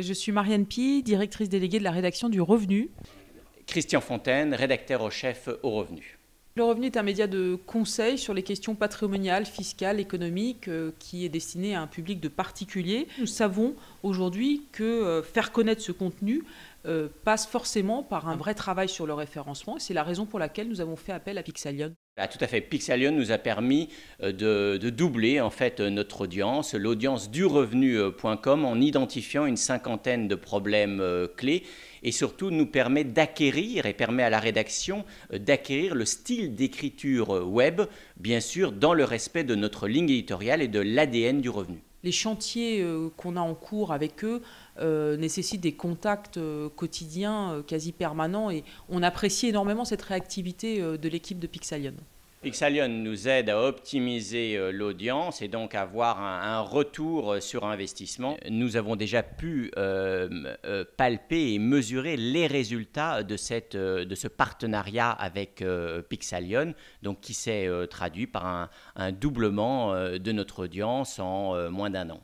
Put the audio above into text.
Je suis Marianne Pi, directrice déléguée de la rédaction du Revenu. Christian Fontaine, rédacteur au chef au Revenu. Le Revenu est un média de conseil sur les questions patrimoniales, fiscales, économiques, euh, qui est destiné à un public de particuliers. Nous savons aujourd'hui que euh, faire connaître ce contenu euh, passe forcément par un hum. vrai travail sur le référencement. C'est la raison pour laquelle nous avons fait appel à Pixalion. Bah, tout à fait. Pixalion nous a permis euh, de, doubler en fait euh, notre audience, l'audience du revenu.com, en identifiant une cinquantaine de problèmes clés et surtout nous permet d'acquérir et permet à la rédaction d'acquérir le style d'écriture web, bien sûr, dans le respect de notre ligne éditoriale et de l'ADN du revenu les chantiers euh, qu'on a en cours avec eux euh, nécessitent des contacts euh, quotidiens quasi permanents et on apprécie énormément cette réactivité de l'équipe de Pixalion. Pixalion nous aide à optimiser euh, l'audience et donc à avoir un, retour euh, sur investissement. Nous avons déjà pu euh, palper et mesurer les résultats de, cette, de ce partenariat avec Pixalion, donc qui s'est traduit par un doublement de notre audience en moins d'un an.